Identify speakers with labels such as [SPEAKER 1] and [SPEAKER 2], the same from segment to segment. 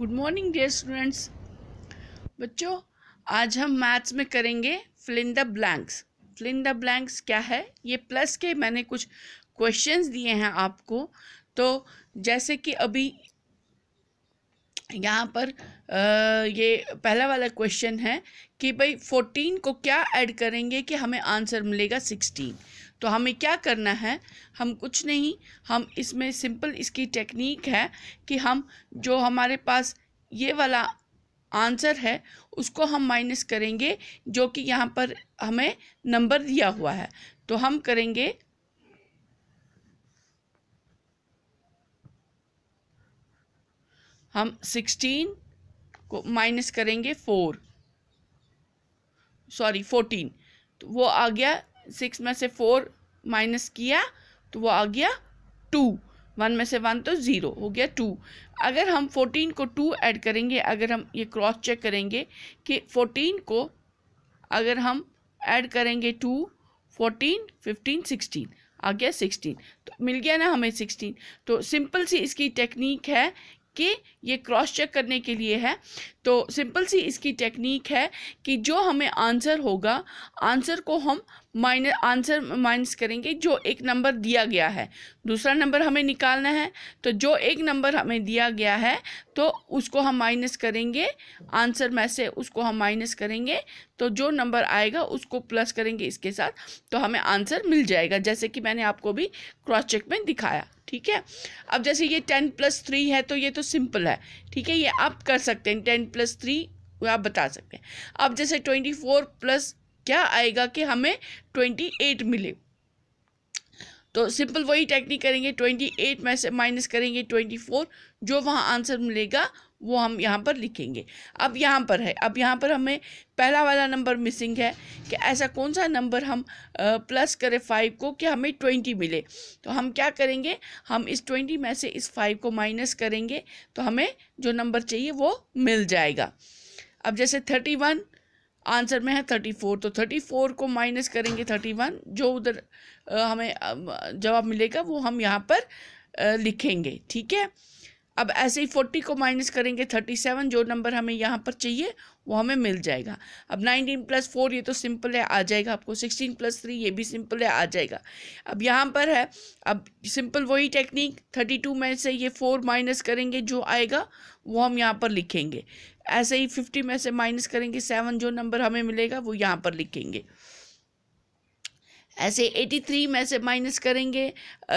[SPEAKER 1] good morning dear students बच्चों आज हम मैथ्स में करेंगे fill in the blanks fill in the blanks क्या है ये प्लस के मैंने कुछ क्वेश्चंस दिए हैं आपको तो जैसे कि अभी यहाँ पर आ, ये पहला वाला क्वेश्चन है कि भाई फोर्टीन को क्या ऐड करेंगे कि हमें आंसर मिलेगा सिक्सटीन तो हमें क्या करना है हम कुछ नहीं हम इसमें सिंपल इसकी टेक्निक है कि हम जो हमारे पास ये वाला आंसर है उसको हम माइनस करेंगे जो कि यहाँ पर हमें नंबर दिया हुआ है तो हम करेंगे हम सिक्सटीन को माइनस करेंगे फोर सॉरी फोर्टीन तो वो आ गया सिक्स में से फोर माइनस किया तो वो आ गया टू वन में से वन तो ज़ीरो हो गया टू अगर हम फोर्टीन को टू ऐड करेंगे अगर हम ये क्रॉस चेक करेंगे कि फोर्टीन को अगर हम ऐड करेंगे टू फोर्टीन फिफ्टीन सिक्सटीन आ गया सिक्सटीन तो मिल गया ना हमें सिक्सटीन तो सिंपल सी इसकी टेक्निक है कि ये क्रॉस चेक करने के लिए है तो सिंपल सी इसकी टेक्निक है कि जो हमें आंसर होगा आंसर को हम माइनस आंसर माइनस करेंगे जो एक नंबर दिया गया है दूसरा नंबर हमें निकालना है तो जो एक नंबर हमें दिया गया है तो उसको हम माइनस करेंगे आंसर में से उसको हम माइनस करेंगे तो जो नंबर आएगा उसको प्लस करेंगे इसके साथ तो हमें आंसर मिल जाएगा जैसे कि मैंने आपको भी क्रॉस चेक में दिखाया ठीक है अब जैसे ये टेन प्लस थ्री है तो ये तो सिंपल है है ठीक है ये आप कर सकते हैं टेन प्लस थ्री आप बता सकते हैं अब जैसे ट्वेंटी फोर प्लस क्या आएगा कि हमें ट्वेंटी एट मिले तो सिंपल वही टेक्निक करेंगे ट्वेंटी एट में से माइनस करेंगे ट्वेंटी फोर जो वहाँ आंसर मिलेगा वो हम यहाँ पर लिखेंगे अब यहाँ पर है अब यहाँ पर हमें पहला वाला नंबर मिसिंग है कि ऐसा कौन सा नंबर हम प्लस करें फाइव को कि हमें ट्वेंटी मिले तो हम क्या करेंगे हम इस ट्वेंटी में से इस फाइव को माइनस करेंगे तो हमें जो नंबर चाहिए वो मिल जाएगा अब जैसे थर्टी वन आंसर में है थर्टी फोर तो थर्टी फोर को माइनस करेंगे थर्टी वन जो उधर हमें जवाब मिलेगा वो हम यहाँ पर लिखेंगे ठीक है अब ऐसे ही फोर्टी को माइनस करेंगे थर्टी सेवन जो नंबर हमें यहाँ पर चाहिए वो हमें मिल जाएगा अब नाइनटीन प्लस फोर ये तो सिंपल है आ जाएगा आपको सिक्सटीन प्लस थ्री ये भी सिंपल है आ जाएगा अब यहाँ पर है अब सिंपल वही टेक्निक थर्टी टू में से ये फोर माइनस करेंगे जो आएगा वो हम यहाँ पर लिखेंगे ऐसे ही फिफ्टी में से माइनस करेंगे सेवन जो नंबर हमें मिलेगा वो यहाँ पर लिखेंगे ऐसे 83 में से माइनस करेंगे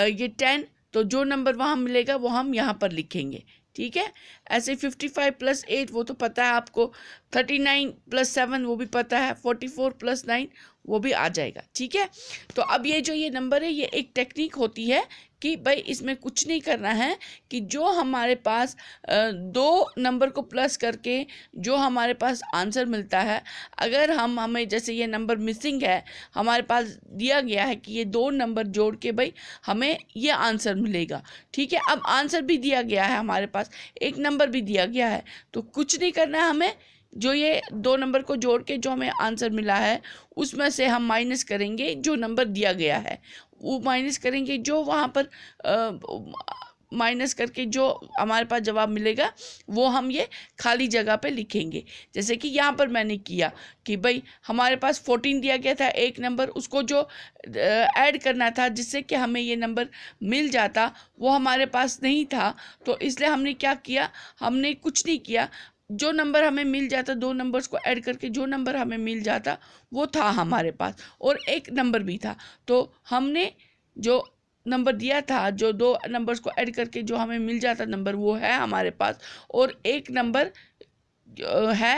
[SPEAKER 1] ये टेन तो जो नंबर वहाँ मिलेगा वो हम यहाँ पर लिखेंगे ठीक है ऐसे फिफ्टी फाइव प्लस एट वो तो पता है आपको थर्टी नाइन प्लस सेवन वो भी पता है फोर्टी फोर प्लस नाइन वो भी आ जाएगा ठीक है तो अब ये जो ये नंबर है ये एक टेक्निक होती है कि भाई इसमें कुछ नहीं करना है कि जो हमारे पास दो नंबर को प्लस करके जो हमारे पास आंसर मिलता है अगर हम हमें जैसे ये नंबर मिसिंग है हमारे पास दिया गया है कि ये दो नंबर जोड़ के भाई हमें ये आंसर मिलेगा ठीक है अब आंसर भी दिया गया है हमारे पास एक नंबर भी दिया गया है तो कुछ नहीं करना है हमें जो ये दो नंबर को जोड़ के जो हमें आंसर मिला है उसमें से हम माइनस करेंगे जो नंबर दिया गया है वो माइनस करेंगे जो वहाँ पर माइनस करके जो हमारे पास जवाब मिलेगा वो हम ये खाली जगह पे लिखेंगे जैसे कि यहाँ पर मैंने किया कि भाई हमारे पास फोर्टीन दिया गया था एक नंबर उसको जो ऐड करना था जिससे कि हमें ये नंबर मिल जाता वो हमारे पास नहीं था तो इसलिए हमने क्या किया हमने कुछ नहीं किया जो नंबर हमें मिल जाता दो नंबर्स को ऐड करके जो नंबर हमें मिल जाता वो था हमारे पास और एक नंबर भी था तो हमने जो नंबर दिया था जो दो नंबर्स को ऐड करके जो हमें मिल जाता नंबर वो है हमारे पास और एक नंबर है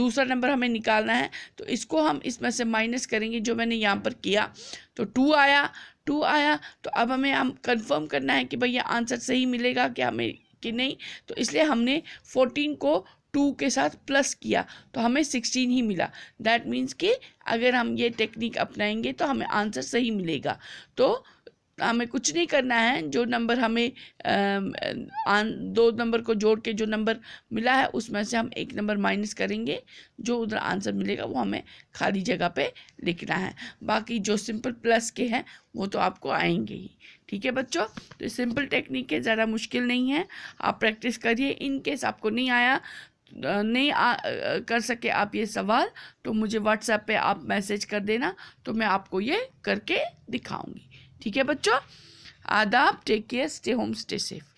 [SPEAKER 1] दूसरा नंबर हमें निकालना है तो इसको हम इसमें से माइनस करेंगे जो मैंने यहाँ पर किया तो टू आया टू आया तो अब हमें हम कंफर्म करना है कि भैया आंसर सही मिलेगा कि हमें कि नहीं तो इसलिए हमने फोर्टीन को टू के साथ प्लस किया तो हमें सिक्सटीन ही मिला दैट मीन्स कि अगर हम ये टेक्निक अपनाएंगे तो हमें आंसर सही मिलेगा तो हमें कुछ नहीं करना है जो नंबर हमें आ, दो नंबर को जोड़ के जो नंबर मिला है उसमें से हम एक नंबर माइनस करेंगे जो उधर आंसर मिलेगा वो हमें खाली जगह पे लिखना है बाकी जो सिंपल प्लस के हैं वो तो आपको आएंगे ही ठीक है बच्चों तो सिंपल टेक्निक है ज़्यादा मुश्किल नहीं है आप प्रैक्टिस करिए इन केस आपको नहीं आया नहीं आ, कर सके आप ये सवाल तो मुझे व्हाट्सएप पे आप मैसेज कर देना तो मैं आपको ये करके दिखाऊंगी ठीक है बच्चों आदाब take care stay home stay safe